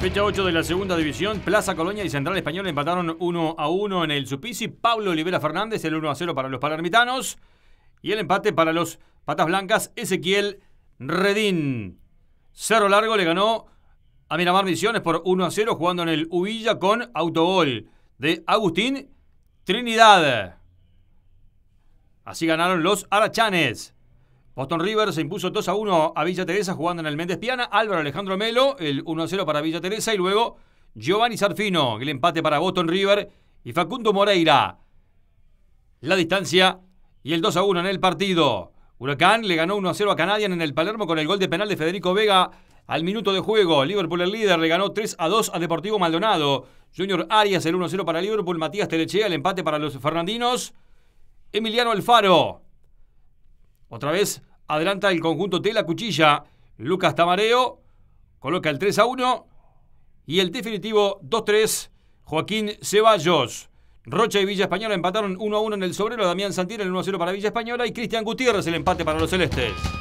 Fecha 8 de la segunda división, Plaza Colonia y Central Español empataron 1 a 1 en el Supici. Pablo Olivera Fernández, el 1 a 0 para los palermitanos. Y el empate para los patas blancas, Ezequiel Redín. Cerro Largo le ganó a Miramar Misiones por 1 a 0, jugando en el Uvilla con autogol de Agustín Trinidad. Así ganaron los Arachanes. Boston River se impuso 2 a 1 a Villa Teresa jugando en el Méndez Piana. Álvaro Alejandro Melo, el 1 a 0 para Villa Teresa. Y luego Giovanni Sarfino, el empate para Boston River. Y Facundo Moreira, la distancia y el 2 a 1 en el partido. Huracán le ganó 1 a 0 a Canadian en el Palermo con el gol de penal de Federico Vega al minuto de juego. Liverpool, el líder, le ganó 3 a 2 a Deportivo Maldonado. Junior Arias, el 1 a 0 para Liverpool. Matías Telechea, el empate para los Fernandinos. Emiliano Alfaro. Otra vez Adelanta el conjunto de la cuchilla. Lucas Tamareo coloca el 3 a 1. Y el definitivo 2-3, Joaquín Ceballos. Rocha y Villa Española empataron 1 a 1 en el sobrero. Damián en el 1 0 para Villa Española. Y Cristian Gutiérrez el empate para los celestes.